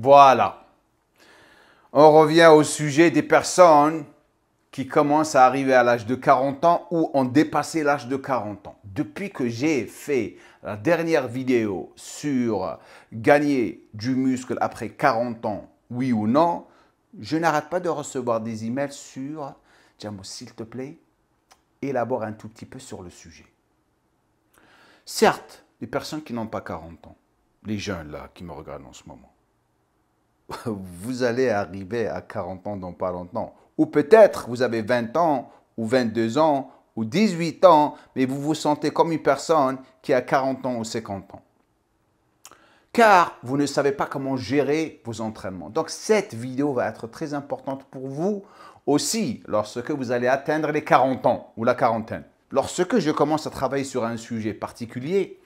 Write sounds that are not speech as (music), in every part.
Voilà. On revient au sujet des personnes qui commencent à arriver à l'âge de 40 ans ou ont dépassé l'âge de 40 ans. Depuis que j'ai fait la dernière vidéo sur gagner du muscle après 40 ans, oui ou non, je n'arrête pas de recevoir des emails sur Jamo, s'il te plaît, élabore un tout petit peu sur le sujet. Certes, les personnes qui n'ont pas 40 ans, les jeunes là qui me regardent en ce moment, (laughs) vous allez arriver à 40 ans dans pas longtemps. Ou peut-être vous avez 20 ans, ou 22 ans, ou 18 ans, mais vous vous sentez comme une personne qui a 40 ans ou 50 ans. Car vous ne savez pas comment gérer vos entraînements. Donc cette vidéo va être très importante pour vous aussi lorsque vous allez atteindre les 40 ans ou la quarantaine. Lorsque je commence à travailler sur un sujet particulier,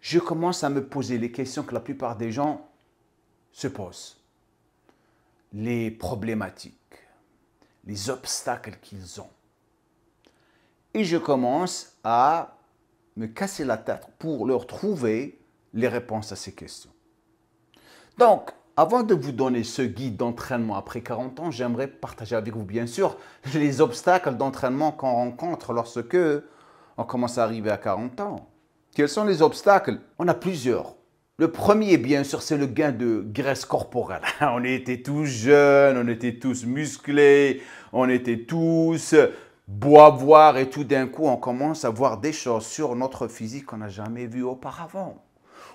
je commence à me poser les questions que la plupart des gens se posent les problématiques, les obstacles qu'ils ont. Et je commence à me casser la tête pour leur trouver les réponses à ces questions. Donc, avant de vous donner ce guide d'entraînement après 40 ans, j'aimerais partager avec vous, bien sûr, les obstacles d'entraînement qu'on rencontre lorsque on commence à arriver à 40 ans. Quels sont les obstacles On a plusieurs. Le premier, bien sûr, c'est le gain de graisse corporelle. (laughs) On était tous jeunes, on était tous musclés, on était tous bois et tout d'un coup, on commence à voir des choses sur notre physique qu'on n'a jamais vues auparavant.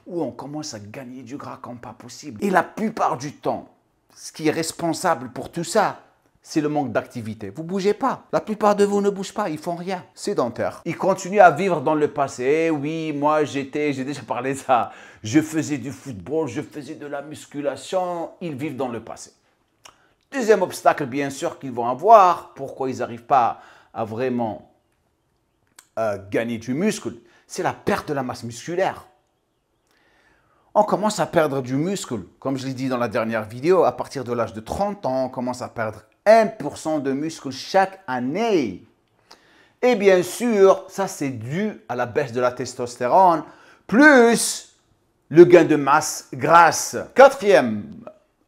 Ou on commence à gagner du gras comme pas possible. Et la plupart du temps, ce qui est responsable pour tout ça, c'est le manque d'activité. Vous bougez pas. La plupart de vous ne bougent pas, ils font rien. Sédentaire. Ils continuent à vivre dans le passé. Eh oui, moi j'étais, j'ai déjà (laughs) parlé de ça. Je faisais du football, je faisais de la musculation. Ils vivent dans le passé. Deuxième obstacle, bien sûr, qu'ils vont avoir, pourquoi ils n'arrivent pas à vraiment euh, gagner du muscle, c'est la perte de la masse musculaire. On commence à perdre du muscle, comme je l'ai dit dans la dernière vidéo, à partir de l'âge de 30 ans, on commence à perdre 1% de muscles chaque année. Et bien sûr, ça c'est dû à la baisse de la testostérone, plus le gain de masse grasse. Quatrième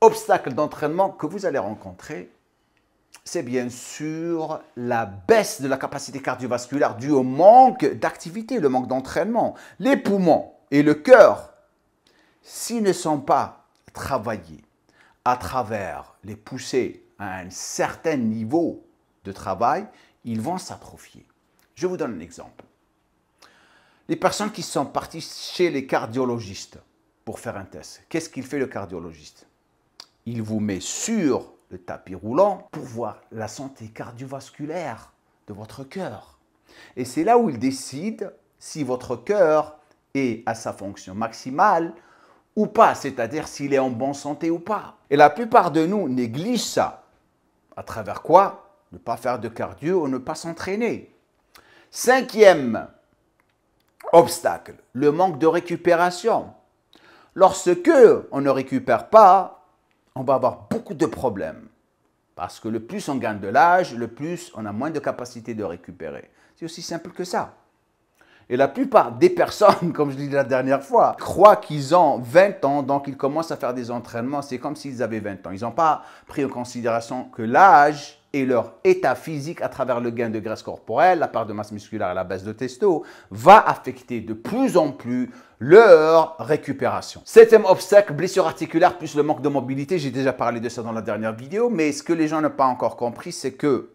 obstacle d'entraînement que vous allez rencontrer, c'est bien sûr la baisse de la capacité cardiovasculaire due au manque d'activité, le manque d'entraînement. Les poumons et le cœur, s'ils ne sont pas travaillés à travers les poussées à un certain niveau de travail, ils vont s'atrophier. Je vous donne un exemple. Les personnes qui sont parties chez les cardiologistes pour faire un test, qu'est-ce qu'il fait le cardiologiste Il vous met sur le tapis roulant pour voir la santé cardiovasculaire de votre cœur. Et c'est là où il décide si votre cœur est à sa fonction maximale ou pas, c'est-à-dire s'il est en bonne santé ou pas. Et la plupart de nous négligent ça. À travers quoi Ne pas faire de cardio ou ne pas s'entraîner. Cinquième obstacle, le manque de récupération. Lorsque on ne récupère pas, on va avoir beaucoup de problèmes. Parce que le plus on gagne de l'âge, le plus on a moins de capacité de récupérer. C'est aussi simple que ça. Et la plupart des personnes, (laughs) comme je l'ai dit la dernière fois, croient qu'ils ont 20 ans, donc ils commencent à faire des entraînements. C'est comme s'ils avaient 20 ans. Ils n'ont pas pris en considération que l'âge et leur état physique à travers le gain de graisse corporelle, la part de masse musculaire et la baisse de testo, va affecter de plus en plus leur récupération. Septième obstacle, blessure articulaire plus le manque de mobilité. J'ai déjà parlé de ça dans la dernière vidéo, mais ce que les gens n'ont pas encore compris, c'est que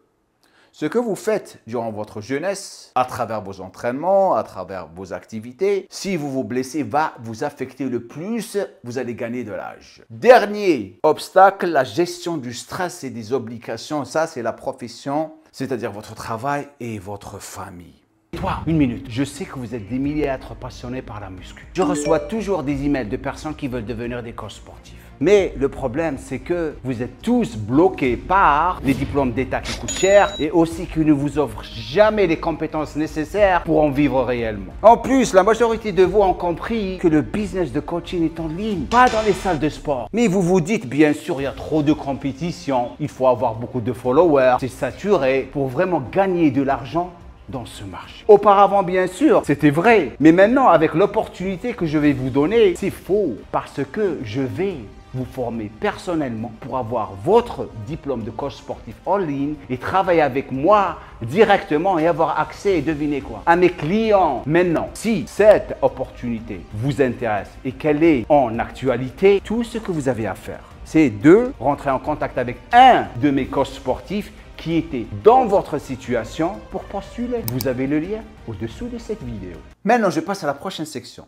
ce que vous faites durant votre jeunesse, à travers vos entraînements, à travers vos activités, si vous vous blessez, va vous affecter le plus, vous allez gagner de l'âge. Dernier obstacle, la gestion du stress et des obligations. Ça, c'est la profession, c'est-à-dire votre travail et votre famille. Toi, une minute. Je sais que vous êtes des milliers à être passionnés par la muscu. Je reçois toujours des emails de personnes qui veulent devenir des corps sportifs. Mais le problème, c'est que vous êtes tous bloqués par les diplômes d'État qui coûtent cher et aussi qui ne vous offrent jamais les compétences nécessaires pour en vivre réellement. En plus, la majorité de vous ont compris que le business de coaching est en ligne, pas dans les salles de sport. Mais vous vous dites, bien sûr, il y a trop de compétition, il faut avoir beaucoup de followers, c'est saturé. Pour vraiment gagner de l'argent, dans ce marché. Auparavant, bien sûr, c'était vrai. Mais maintenant, avec l'opportunité que je vais vous donner, c'est faux parce que je vais vous former personnellement pour avoir votre diplôme de coach sportif en ligne et travailler avec moi directement et avoir accès, et devinez quoi, à mes clients. Maintenant, si cette opportunité vous intéresse et qu'elle est en actualité, tout ce que vous avez à faire, c'est de rentrer en contact avec un de mes coachs sportifs qui était dans votre situation pour postuler. Vous avez le lien au-dessous de cette vidéo. Maintenant, je passe à la prochaine section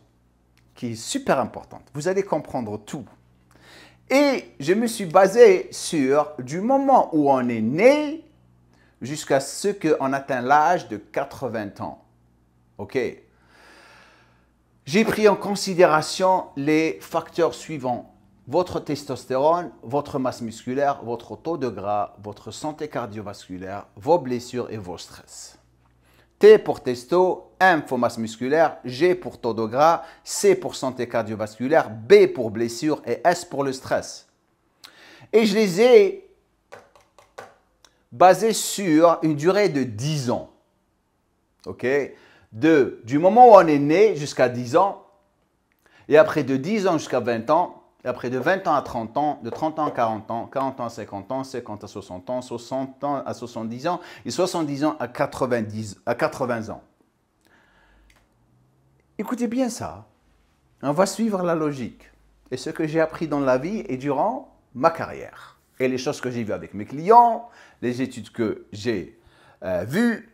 qui est super importante. Vous allez comprendre tout et je me suis basé sur du moment où on est né jusqu'à ce qu'on atteint l'âge de 80 ans. OK J'ai pris en considération les facteurs suivants. Votre testostérone, votre masse musculaire, votre taux de gras, votre santé cardiovasculaire, vos blessures et vos stress. T pour testo, M pour masse musculaire, G pour taux de gras, C pour santé cardiovasculaire, B pour blessure et S pour le stress. Et je les ai basés sur une durée de 10 ans. OK de, Du moment où on est né jusqu'à 10 ans, et après de 10 ans jusqu'à 20 ans, et après, de 20 ans à 30 ans, de 30 ans à 40 ans, 40 ans à 50 ans, 50 à 60 ans, 60 ans à 70 ans, et 70 ans à 90, à 80 ans. Écoutez bien ça. On va suivre la logique et ce que j'ai appris dans la vie et durant ma carrière. Et les choses que j'ai vues avec mes clients, les études que j'ai euh, vues.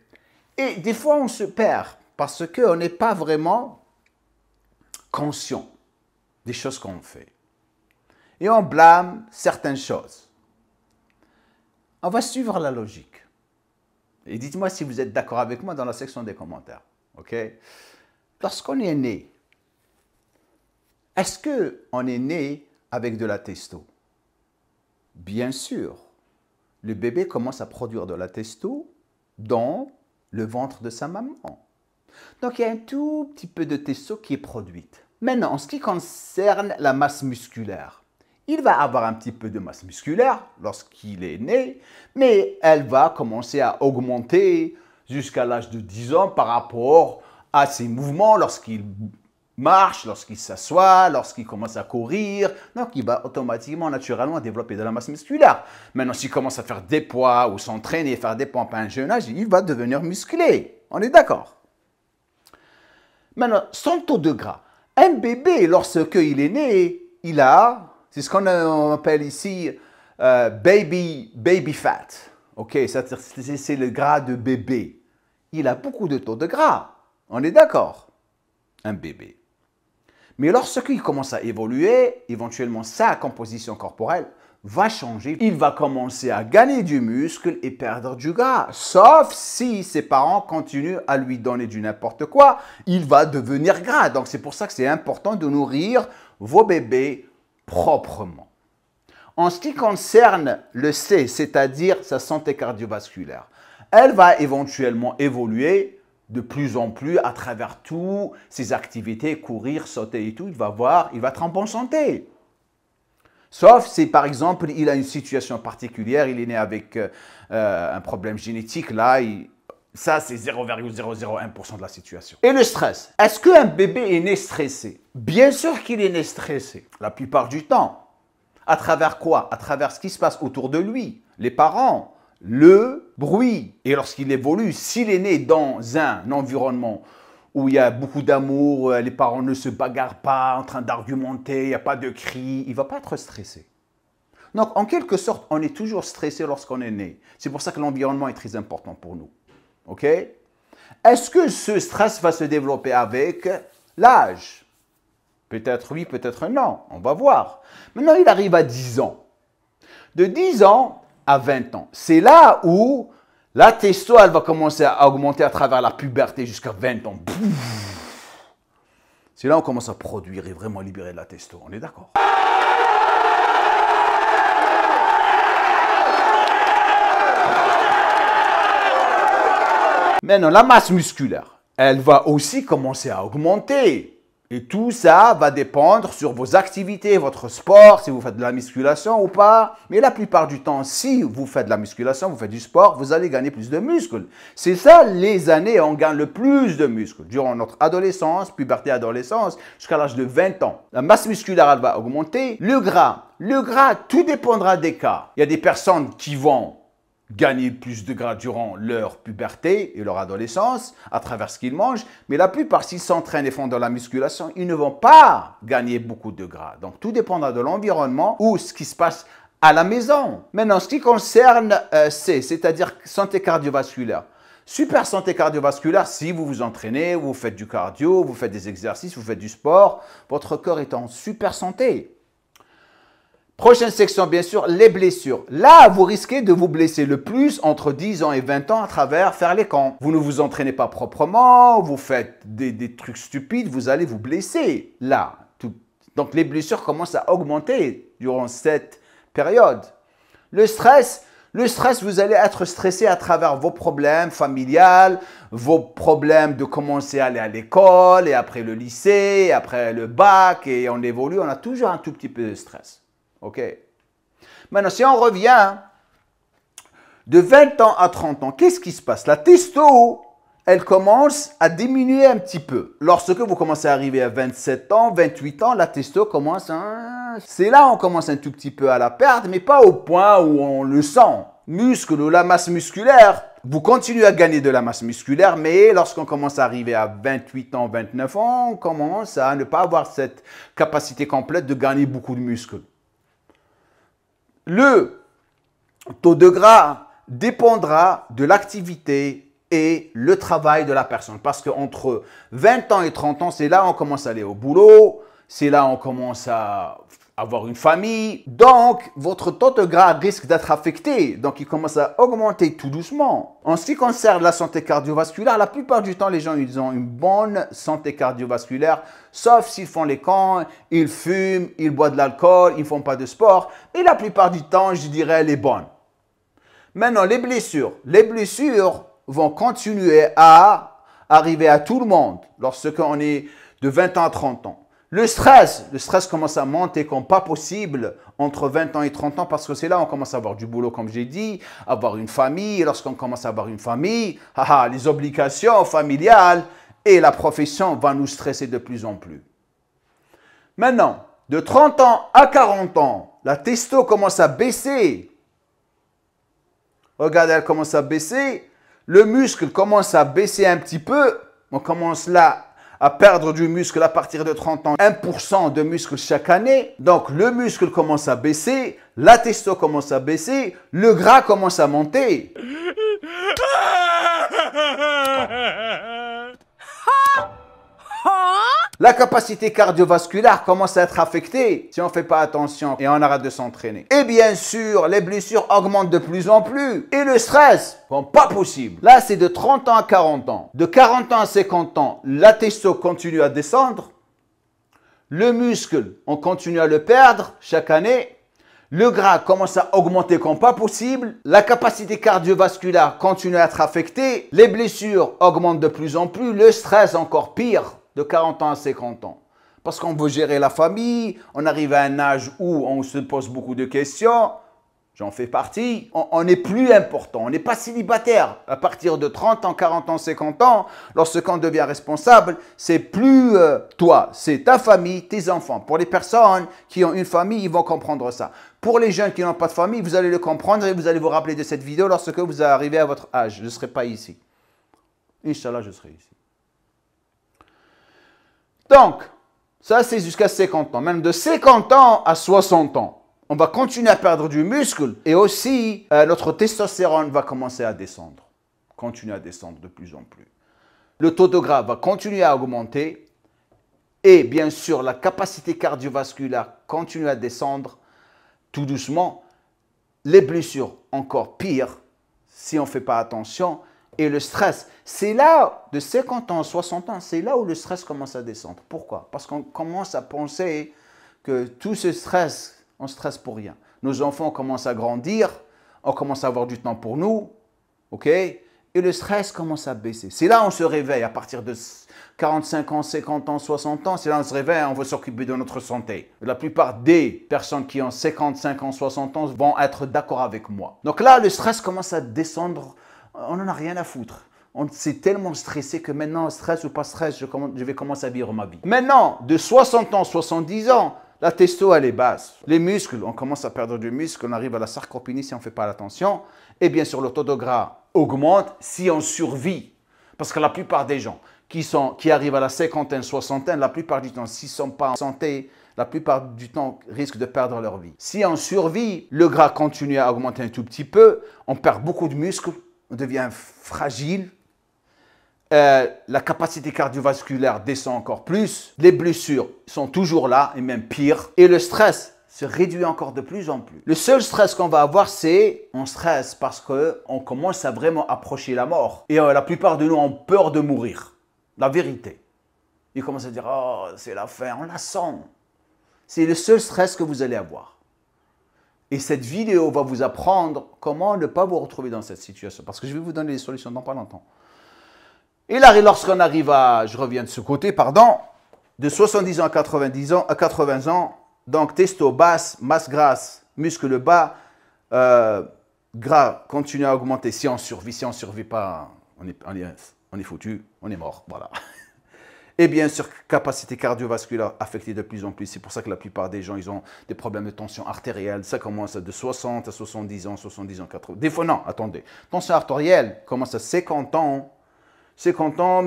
Et des fois, on se perd parce qu'on n'est pas vraiment conscient des choses qu'on fait et on blâme certaines choses. On va suivre la logique. Et dites-moi si vous êtes d'accord avec moi dans la section des commentaires. OK Lorsqu'on est né, est-ce qu'on est né avec de la testo Bien sûr. Le bébé commence à produire de la testo dans le ventre de sa maman. Donc il y a un tout petit peu de testo qui est produite. Maintenant, en ce qui concerne la masse musculaire, il va avoir un petit peu de masse musculaire lorsqu'il est né, mais elle va commencer à augmenter jusqu'à l'âge de 10 ans par rapport à ses mouvements lorsqu'il marche, lorsqu'il s'assoit, lorsqu'il commence à courir. Donc, il va automatiquement, naturellement développer de la masse musculaire. Maintenant, s'il commence à faire des poids ou s'entraîner faire des pompes à un jeune âge, il va devenir musclé. On est d'accord Maintenant, son taux de gras. Un bébé, lorsqu'il est né, il a c'est ce qu'on appelle ici euh, baby, baby fat. OK, c'est le gras de bébé. Il a beaucoup de taux de gras. On est d'accord Un bébé. Mais lorsqu'il commence à évoluer, éventuellement sa composition corporelle va changer. Il va commencer à gagner du muscle et perdre du gras. Sauf si ses parents continuent à lui donner du n'importe quoi, il va devenir gras. Donc c'est pour ça que c'est important de nourrir vos bébés proprement. En ce qui concerne le C, c'est-à-dire sa santé cardiovasculaire, elle va éventuellement évoluer de plus en plus à travers toutes ses activités, courir, sauter et tout. Il va voir, il va être en bonne santé. Sauf si, par exemple, il a une situation particulière, il est né avec euh, un problème génétique, là, il, ça, c'est 0,001% de la situation. Et le stress Est-ce qu'un bébé est né stressé Bien sûr qu'il est né stressé, la plupart du temps. À travers quoi À travers ce qui se passe autour de lui, les parents, le bruit. Et lorsqu'il évolue, s'il est né dans un environnement où il y a beaucoup d'amour, euh, les parents ne se bagarrent pas, en train d'argumenter, il n'y a pas de cris, il ne va pas être stressé. Donc, en quelque sorte, on est toujours stressé lorsqu'on est né. C'est pour ça que l'environnement est très important pour nous. OK Est-ce que ce stress va se développer avec l'âge Peut-être oui, peut-être non. On va voir. Maintenant, il arrive à 10 ans. De 10 ans à 20 ans. C'est là où la testo, va commencer à augmenter à travers la puberté jusqu'à 20 ans. C'est là où on commence à produire et vraiment libérer la testo. On est d'accord Maintenant, la masse musculaire, elle va aussi commencer à augmenter. Et tout ça va dépendre sur vos activités, votre sport, si vous faites de la musculation ou pas. Mais la plupart du temps, si vous faites de la musculation, vous faites du sport, vous allez gagner plus de muscles. C'est ça les années on gagne le plus de muscles. Durant notre adolescence, puberté, adolescence, jusqu'à l'âge de 20 ans. La masse musculaire, elle va augmenter. Le gras, le gras, tout dépendra des cas. Il y a des personnes qui vont gagner plus de gras durant leur puberté et leur adolescence à travers ce qu'ils mangent, mais la plupart, s'ils s'entraînent et font de la musculation, ils ne vont pas gagner beaucoup de gras. Donc tout dépendra de l'environnement ou ce qui se passe à la maison. Maintenant, ce qui concerne euh, C, c'est-à-dire santé cardiovasculaire. Super santé cardiovasculaire si vous vous entraînez, vous faites du cardio, vous faites des exercices, vous faites du sport, votre corps est en super santé. Prochaine section, bien sûr, les blessures. Là, vous risquez de vous blesser le plus entre 10 ans et 20 ans à travers faire les camps. Vous ne vous entraînez pas proprement, vous faites des, trucs stupides, vous allez vous blesser. Là, donc les blessures commencent à augmenter durant cette période. Le stress, le stress, vous allez être stressé à travers vos problèmes familiales, vos problèmes de commencer à aller à l'école et après le lycée, après le bac et on évolue, on a toujours un tout petit peu de stress. OK. Maintenant, si on revient de 20 ans à 30 ans, qu'est-ce qui se passe La testo, elle commence à diminuer un petit peu. Lorsque vous commencez à arriver à 27 ans, 28 ans, la testo commence à... C'est là on commence un tout petit peu à la perdre, mais pas au point où on le sent. Muscle ou la masse musculaire, vous continuez à gagner de la masse musculaire, mais lorsqu'on commence à arriver à 28 ans, 29 ans, on commence à ne pas avoir cette capacité complète de gagner beaucoup de muscles. Le taux de gras dépendra de l'activité et le travail de la personne. Parce qu'entre 20 ans et 30 ans, c'est là on commence à aller au boulot, c'est là on commence à avoir une famille. Donc, votre taux de gras risque d'être affecté. Donc, il commence à augmenter tout doucement. En ce qui concerne la santé cardiovasculaire, la plupart du temps, les gens, ils ont une bonne santé cardiovasculaire, sauf s'ils font les camps, ils fument, ils boivent de l'alcool, ils ne font pas de sport. et la plupart du temps, je dirais, elle est bonne. Maintenant, les blessures. Les blessures vont continuer à arriver à tout le monde lorsqu'on est de 20 ans à 30 ans. Le stress, le stress commence à monter comme pas possible entre 20 ans et 30 ans parce que c'est là on commence à avoir du boulot comme j'ai dit, avoir une famille, lorsqu'on commence à avoir une famille, (laughs) ah, ah, les obligations familiales et la profession vont nous stresser de plus en plus. Maintenant, de 30 ans à 40 ans, la testo commence à baisser. Regardez, elle commence à baisser. Le muscle commence à baisser un petit peu. On commence là à perdre du muscle à partir de 30 ans, 1% de muscle chaque année. Donc le muscle commence à baisser, la testo commence à baisser, le gras commence à monter. (laughs) La capacité cardiovasculaire commence à être affectée si on ne fait pas attention et on arrête de s'entraîner. Et bien sûr, les blessures augmentent de plus en plus. Et le stress, pas possible. Là, c'est de 30 ans à 40 ans. De 40 ans à 50 ans, la testo continue à descendre. Le muscle, on continue à le perdre chaque année. Le gras commence à augmenter comme pas possible. La capacité cardiovasculaire continue à être affectée. Les blessures augmentent de plus en plus. Le stress encore pire de 40 ans à 50 ans. Parce qu'on veut gérer la famille, on arrive à un âge où on se pose beaucoup de questions, j'en fais partie, on n'est plus important, on n'est pas célibataire. À partir de 30 ans, 40 ans, 50 ans, lorsqu'on devient responsable, c'est plus euh, toi, c'est ta famille, tes enfants. Pour les personnes qui ont une famille, ils vont comprendre ça. Pour les jeunes qui n'ont pas de famille, vous allez le comprendre et vous allez vous rappeler de cette vidéo lorsque vous arrivez à votre âge. Je ne serai pas ici. Inch'Allah, je serai ici. Donc, ça c'est jusqu'à 50 ans. Même de 50 ans à 60 ans, on va continuer à perdre du muscle et aussi euh, notre testostérone va commencer à descendre. Continuer à descendre de plus en plus. Le taux de gras va continuer à augmenter et bien sûr la capacité cardiovasculaire continue à descendre tout doucement. Les blessures encore pire, si on ne fait pas attention et le stress. C'est là, de 50 ans, 60 ans, c'est là où le stress commence à descendre. Pourquoi Parce qu'on commence à penser que tout ce stress, on stresse pour rien. Nos enfants commencent à grandir, on commence à avoir du temps pour nous, ok Et le stress commence à baisser. C'est là où on se réveille à partir de 45 ans, 50 ans, 60 ans. C'est là où on se réveille, on veut s'occuper de notre santé. La plupart des personnes qui ont 55 ans, 60 ans vont être d'accord avec moi. Donc là, le stress commence à descendre on n'en a rien à foutre. On s'est tellement stressé que maintenant, stress ou pas stress, je, vais commencer à vivre ma vie. Maintenant, de 60 ans, 70 ans, la testo, elle est basse. Les muscles, on commence à perdre du muscle, on arrive à la sarcopénie si on ne fait pas attention. Et bien sûr, le taux de gras augmente si on survit. Parce que la plupart des gens qui, sont, qui arrivent à la cinquantaine, soixantaine, la plupart du temps, s'ils ne sont pas en santé, la plupart du temps risquent de perdre leur vie. Si on survit, le gras continue à augmenter un tout petit peu, on perd beaucoup de muscles, on devient fragile, euh, la capacité cardiovasculaire descend encore plus, les blessures sont toujours là et même pire, et le stress se réduit encore de plus en plus. Le seul stress qu'on va avoir, c'est on stresse parce qu'on commence à vraiment approcher la mort. Et euh, la plupart de nous ont peur de mourir. La vérité. Ils commencent à dire, oh, c'est la fin, on la sent. C'est le seul stress que vous allez avoir. Et cette vidéo va vous apprendre comment ne pas vous retrouver dans cette situation. Parce que je vais vous donner des solutions dans pas longtemps. Et là, lorsqu'on arrive à, je reviens de ce côté, pardon, de 70 ans à 90 ans, à 80 ans, donc testo basse, masse grasse, muscle bas, euh, gras continue à augmenter. Si on survit, si on survit pas, on est, on est, on est foutu, on est mort. Voilà. (laughs) et bien sûr capacité cardiovasculaire affectée de plus en plus. C'est pour ça que la plupart des gens, ils ont des problèmes de tension artérielle. Ça commence de 60 à 70 ans, 70 ans, 80. Des fois, non, attendez. Tension artérielle commence à 50 ans. 50 ans,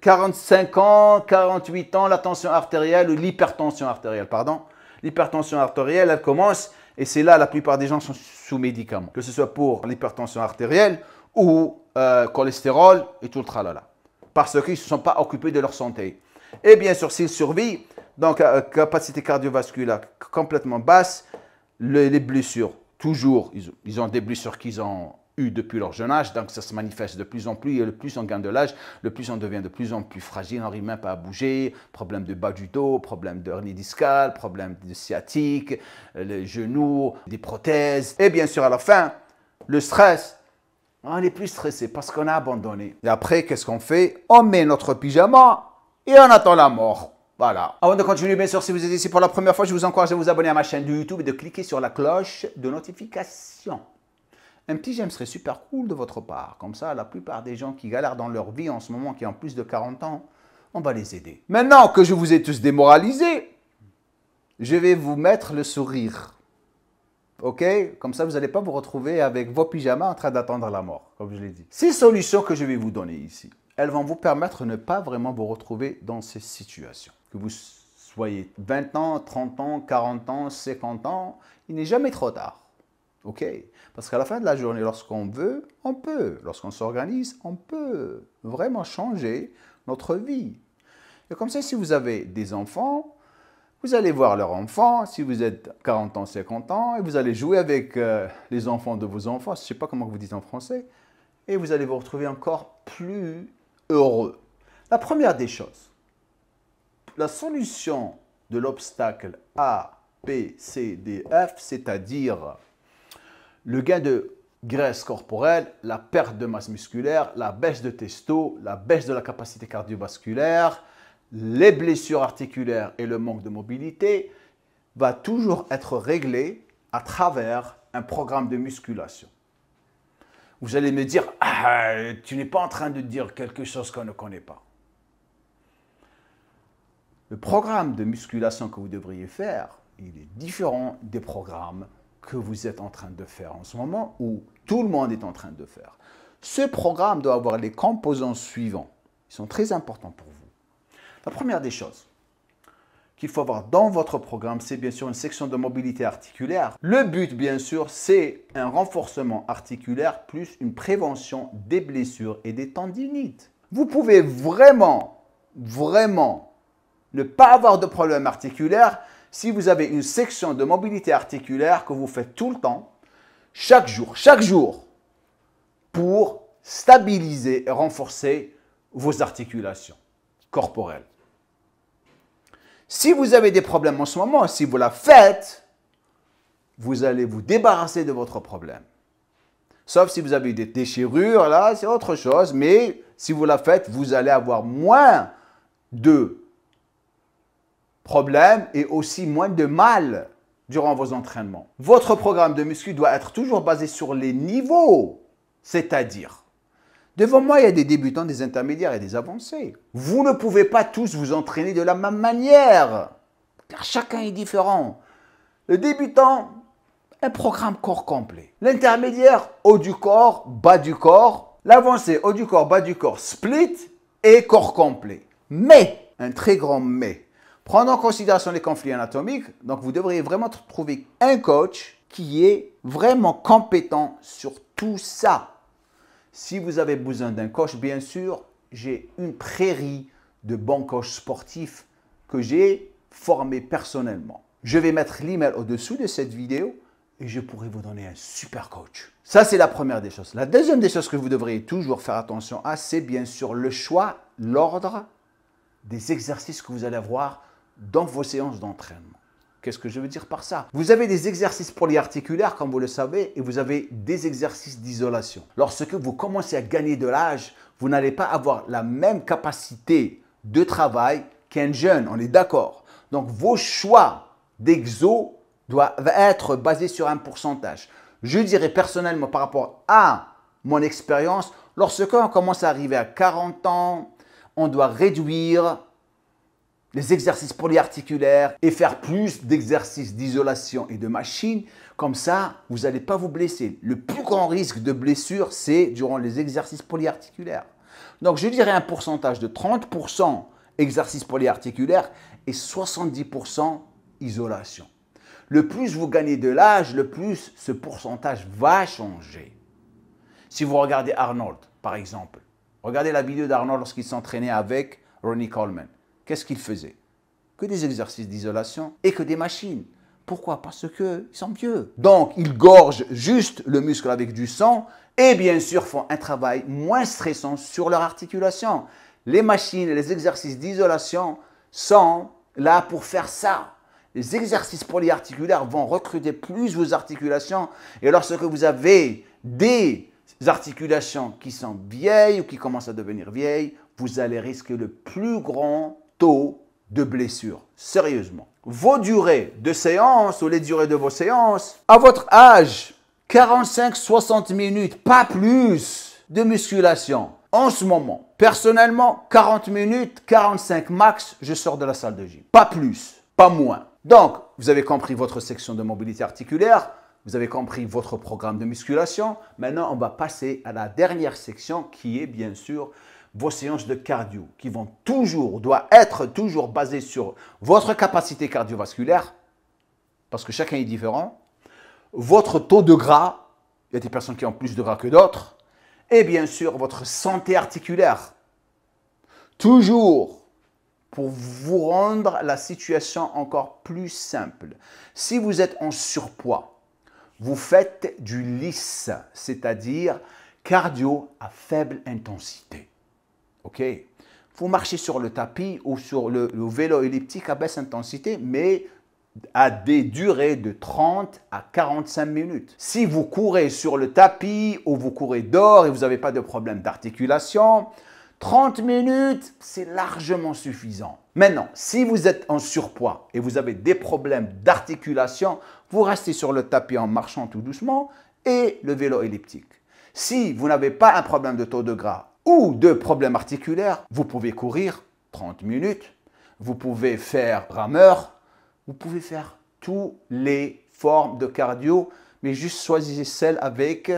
45 ans, 48 ans, la tension artérielle ou l'hypertension artérielle, pardon. L'hypertension artérielle, elle commence et c'est là la plupart des gens sont sous médicaments, que ce soit pour l'hypertension artérielle ou euh, cholestérol et tout le tralala parce qu'ils ne se sont pas occupés de leur santé. Et bien sûr, s'ils survivent, donc euh, capacité cardiovasculaire complètement basse, les, blessures, toujours, ils, ont des blessures qu'ils ont eu depuis leur jeune âge, donc ça se manifeste de plus en plus, et le plus on gagne de l'âge, le plus on devient de plus en plus fragile, on n'arrive même pas à bouger, problème de bas du dos, problème hernie discale, problème de sciatique, euh, les genoux, des prothèses, et bien sûr à la fin, le stress, on est plus stressé parce qu'on a abandonné. Et après, qu'est-ce qu'on fait On met notre pyjama et on attend la mort. Voilà. Avant de continuer, bien sûr, si vous êtes ici pour la première fois, je vous encourage à vous abonner à ma chaîne de YouTube et de cliquer sur la cloche de notification. Un petit j'aime serait super cool de votre part. Comme ça, la plupart des gens qui galèrent dans leur vie en ce moment, qui ont plus de 40 ans, on va les aider. Maintenant que je vous ai tous démoralisés, je vais vous mettre le sourire. OK Comme ça, vous n'allez pas vous retrouver avec vos pyjamas en train d'attendre la mort, comme je l'ai dit. Ces solutions que je vais vous donner ici. Elles vont vous permettre de ne pas vraiment vous retrouver dans ces situations. Que vous soyez 20 ans, 30 ans, 40 ans, 50 ans, il n'est jamais trop tard. OK Parce qu'à la fin de la journée, lorsqu'on veut, on peut. Lorsqu'on s'organise, on peut vraiment changer notre vie. Et comme ça, si vous avez des enfants, vous allez voir leur enfant si vous êtes 40 ans, 50 ans, et vous allez jouer avec euh, les enfants de vos enfants, je ne sais pas comment vous dites en français, et vous allez vous retrouver encore plus heureux. La première des choses, la solution de l'obstacle A, B, C, D, F, c'est-à-dire le gain de graisse corporelle, la perte de masse musculaire, la baisse de testo, la baisse de la capacité cardiovasculaire, les blessures articulaires et le manque de mobilité va toujours être réglé à travers un programme de musculation. Vous allez me dire, ah, tu n'es pas en train de dire quelque chose qu'on ne connaît pas. Le programme de musculation que vous devriez faire, il est différent des programmes que vous êtes en train de faire en ce moment ou tout le monde est en train de faire. Ce programme doit avoir les composants suivants. Ils sont très importants pour vous la première des choses qu'il faut avoir dans votre programme, c'est bien sûr une section de mobilité articulaire. Le but, bien sûr, c'est un renforcement articulaire plus une prévention des blessures et des tendinites. Vous pouvez vraiment, vraiment ne pas avoir de problème articulaire si vous avez une section de mobilité articulaire que vous faites tout le temps, chaque jour, chaque jour, pour stabiliser et renforcer vos articulations corporelles. Si vous avez des problèmes en ce moment, si vous la faites, vous allez vous débarrasser de votre problème. Sauf si vous avez des déchirures, là, c'est autre chose. Mais si vous la faites, vous allez avoir moins de problèmes et aussi moins de mal durant vos entraînements. Votre programme de muscu doit être toujours basé sur les niveaux, c'est-à-dire Devant moi, il y a des débutants, des intermédiaires et des avancés. Vous ne pouvez pas tous vous entraîner de la même manière, car chacun est différent. Le débutant, un programme corps complet. L'intermédiaire, haut du corps, bas du corps. L'avancé, haut du corps, bas du corps, split et corps complet. Mais, un très grand mais, prendre en considération les conflits anatomiques, donc vous devriez vraiment trouver un coach qui est vraiment compétent sur tout ça. Si vous avez besoin d'un coach, bien sûr, j'ai une prairie de bons coachs sportifs que j'ai formés personnellement. Je vais mettre l'email au-dessous de cette vidéo et je pourrai vous donner un super coach. Ça, c'est la première des choses. La deuxième des choses que vous devriez toujours faire attention à, c'est bien sûr le choix, l'ordre des exercices que vous allez avoir dans vos séances d'entraînement. Qu'est-ce que je veux dire par ça Vous avez des exercices polyarticulaires, comme vous le savez, et vous avez des exercices d'isolation. Lorsque vous commencez à gagner de l'âge, vous n'allez pas avoir la même capacité de travail qu'un jeune, on est d'accord. Donc vos choix d'exo doivent être basés sur un pourcentage. Je dirais personnellement par rapport à mon expérience, lorsque on commence à arriver à 40 ans, on doit réduire les exercices polyarticulaires et faire plus d'exercices d'isolation et de machines. Comme ça, vous n'allez pas vous blesser. Le plus grand risque de blessure, c'est durant les exercices polyarticulaires. Donc je dirais un pourcentage de 30% exercices polyarticulaires et 70% isolation. Le plus vous gagnez de l'âge, le plus ce pourcentage va changer. Si vous regardez Arnold, par exemple, regardez la vidéo d'Arnold lorsqu'il s'entraînait avec Ronnie Coleman qu'est-ce qu'ils faisaient Que des exercices d'isolation et que des machines. Pourquoi Parce qu'ils sont vieux. Donc, ils gorgent juste le muscle avec du sang et bien sûr font un travail moins stressant sur leur articulation. Les machines et les exercices d'isolation sont là pour faire ça. Les exercices polyarticulaires vont recruter plus vos articulations et lorsque vous avez des articulations qui sont vieilles ou qui commencent à devenir vieilles, vous allez risquer le plus grand taux de blessure. Sérieusement. Vos durées de séance ou les durées de vos séances, à votre âge, 45-60 minutes, pas plus de musculation. En ce moment, personnellement, 40 minutes, 45 max, je sors de la salle de gym. Pas plus, pas moins. Donc, vous avez compris votre section de mobilité articulaire, vous avez compris votre programme de musculation. Maintenant, on va passer à la dernière section qui est bien sûr vos séances de cardio qui vont toujours, doivent être toujours basées sur votre capacité cardiovasculaire, parce que chacun est différent, votre taux de gras, il y a des personnes qui ont plus de gras que d'autres, et bien sûr votre santé articulaire. Toujours pour vous rendre la situation encore plus simple. Si vous êtes en surpoids, vous faites du lisse, c'est-à-dire cardio à faible intensité. OK vous marchez sur le tapis ou sur le, le, vélo elliptique à baisse intensité, mais à des durées de 30 à 45 minutes. Si vous courez sur le tapis ou vous courez dehors et vous n'avez pas de problème d'articulation, 30 minutes, c'est largement suffisant. Maintenant, si vous êtes en surpoids et vous avez des problèmes d'articulation, vous restez sur le tapis en marchant tout doucement et le vélo elliptique. Si vous n'avez pas un problème de taux de gras ou de problèmes articulaires, vous pouvez courir 30 minutes, vous pouvez faire rameur, vous pouvez faire toutes les formes de cardio, mais juste choisissez celle avec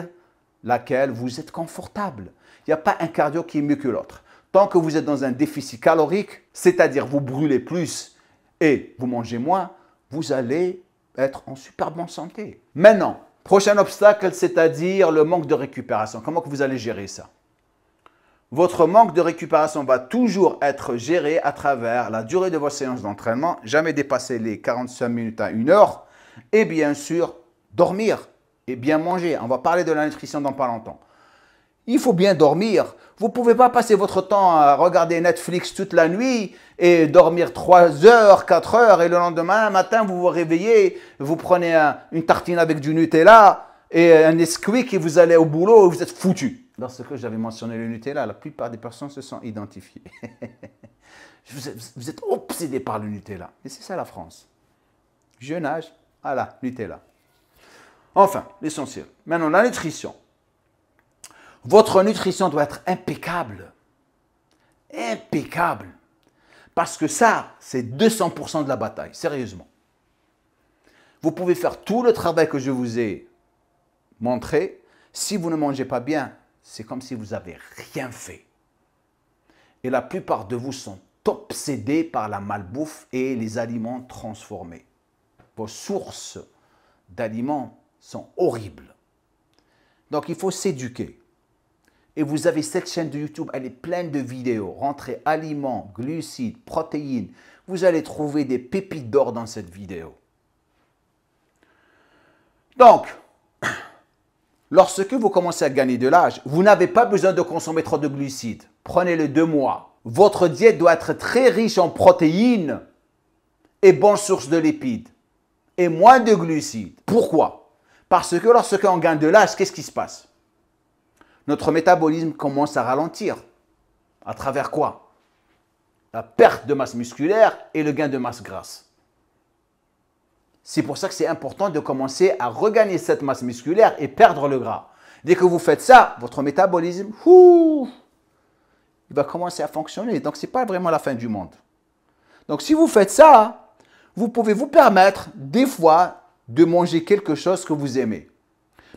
laquelle vous êtes confortable. Il n'y a pas un cardio qui est mieux que l'autre. Tant que vous êtes dans un déficit calorique, c'est-à-dire vous brûlez plus et vous mangez moins, vous allez être en super bonne santé. Maintenant, prochain obstacle, c'est-à-dire le manque de récupération. Comment que vous allez gérer ça votre manque de récupération va toujours être géré à travers la durée de vos séances d'entraînement, jamais dépasser les 45 minutes à 1 heure, et bien sûr, dormir et bien manger. On va parler de la nutrition dans pas longtemps. Il faut bien dormir. Vous ne pouvez pas passer votre temps à regarder Netflix toute la nuit et dormir 3 heures, 4 heures et le lendemain matin, vous vous réveillez, vous prenez une tartine avec du Nutella et un Nesquik et vous allez au boulot et vous êtes foutu lorsque j'avais mentionné le Nutella, la plupart des personnes se sont identifiées. (laughs) vous, êtes, obsédé par le Nutella. Et c'est ça la France. Jeune âge, à la Nutella. Enfin, l'essentiel. Maintenant, la nutrition. Votre nutrition doit être impeccable. Impeccable. Parce que ça, c'est 200% de la bataille, sérieusement. Vous pouvez faire tout le travail que je vous ai montré. Si vous ne mangez pas bien, c'est comme si vous n'avez rien fait. Et la plupart de vous sont obsédés par la malbouffe et les aliments transformés. Vos sources d'aliments sont horribles. Donc il faut s'éduquer. Et vous avez cette chaîne de YouTube, elle est pleine de vidéos. Rentrez aliments, glucides, protéines. Vous allez trouver des pépites d'or dans cette vidéo. Donc, Lorsque vous commencez à gagner de l'âge, vous n'avez pas besoin de consommer trop de glucides. Prenez-le deux mois. Votre diète doit être très riche en protéines et bonne source de lipides et moins de glucides. Pourquoi Parce que lorsque on gagne de l'âge, qu'est-ce qui se passe Notre métabolisme commence à ralentir. À travers quoi La perte de masse musculaire et le gain de masse grasse. C'est pour ça que c'est important de commencer à regagner cette masse musculaire et perdre le gras. Dès que vous faites ça, votre métabolisme, il va commencer à fonctionner. Donc, ce n'est pas vraiment la fin du monde. Donc, si vous faites ça, vous pouvez vous permettre des fois de manger quelque chose que vous aimez.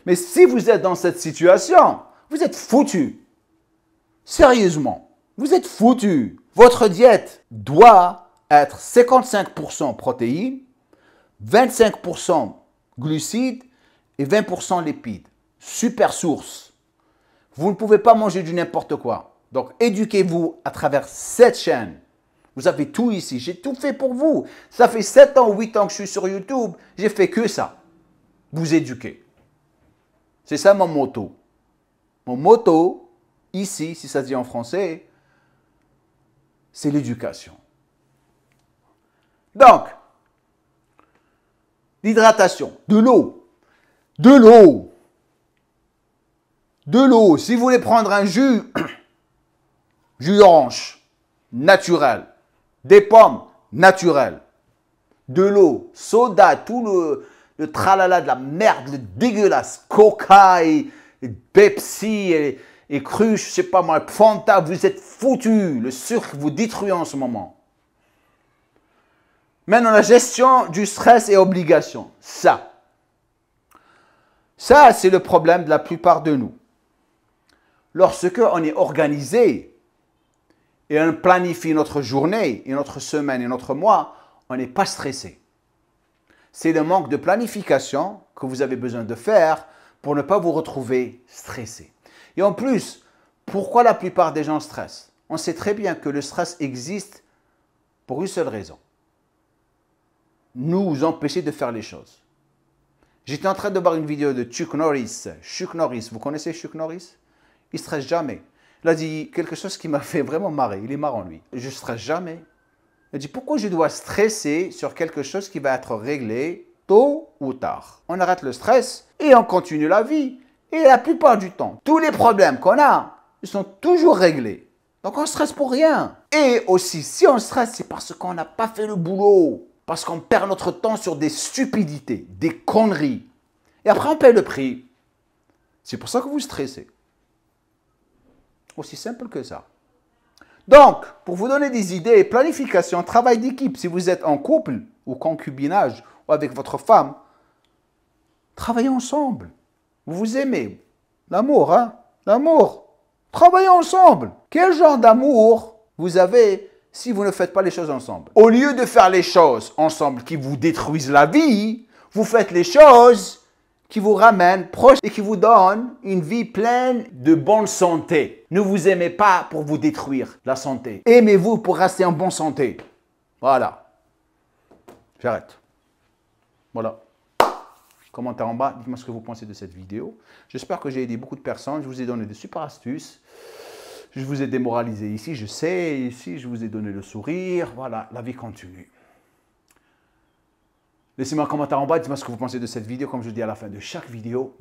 Mais si vous êtes dans cette situation, vous êtes foutu. Sérieusement, vous êtes foutu. Votre diète doit être 55% protéines, 25% glucides et 20% lipides. Super source. Vous ne pouvez pas manger du n'importe quoi. Donc éduquez-vous à travers cette chaîne. Vous avez tout ici. J'ai tout fait pour vous. Ça fait 7 ans, ou 8 ans que je suis sur YouTube. J'ai fait que ça. Vous éduquez. C'est ça mon moto. Mon moto ici, si ça se dit en français, c'est l'éducation. Donc, L'hydratation, de l'eau. De l'eau. De l'eau. Si vous voulez prendre un jus, (coughs) jus d'orange, naturel. Des pommes, naturelles. De l'eau, soda, tout le, le tralala de la merde, le dégueulasse, coca et, Pepsi et, cruche, je sais pas moi, Fanta, vous êtes foutus. Le sucre vous détruit en ce moment. Maintenant, la gestion du stress et obligation. Ça. Ça, c'est le problème de la plupart de nous. Lorsque on est organisé et on planifie notre journée et notre semaine et notre mois, on n'est pas stressé. C'est le manque de planification que vous avez besoin de faire pour ne pas vous retrouver stressé. Et en plus, pourquoi la plupart des gens stressent On sait très bien que le stress existe pour une seule raison nous empêcher de faire les choses. J'étais en train de voir une vidéo de Chuck Norris. Chuck Norris, vous connaissez Chuck Norris Il ne stresse jamais. Il a dit quelque chose qui m'a (laughs) fait vraiment marrer. Il est marrant, lui. Je ne stresse jamais. Il a dit pourquoi je dois stresser sur quelque chose qui va être réglé tôt ou tard On arrête le stress et on continue la vie. Et la plupart du temps, tous les problèmes qu'on a, ils sont toujours réglés. Donc on stresse pour rien. Et aussi, si on stresse, c'est parce qu'on n'a pas fait le boulot. Parce qu'on perd notre temps sur des stupidités, des conneries. Et après, on paye le prix. C'est pour ça que vous stressez. Aussi simple que ça. Donc, pour vous donner des idées, planification, travail d'équipe, si vous êtes en couple ou concubinage ou avec votre femme, travaillez ensemble. Vous vous aimez. L'amour, hein L'amour. Travaillez ensemble. Quel genre d'amour vous avez si vous ne faites pas les choses ensemble. Au lieu de faire les choses ensemble qui vous détruisent la vie, vous faites les choses qui vous ramènent proche et qui vous donnent une vie pleine de bonne santé. Ne vous aimez pas pour vous détruire la santé. Aimez-vous pour rester en bonne santé. Voilà. J'arrête. Voilà. Commentaire en bas, dites-moi ce que vous pensez de cette vidéo. J'espère que j'ai aidé beaucoup de personnes. Je vous ai donné des super astuces je vous ai démoralisé ici, je sais, ici, je vous ai donné le sourire, voilà, la vie continue. Laissez-moi un commentaire en bas, dites-moi ce que vous pensez de cette vidéo, comme je dis à la fin de chaque vidéo.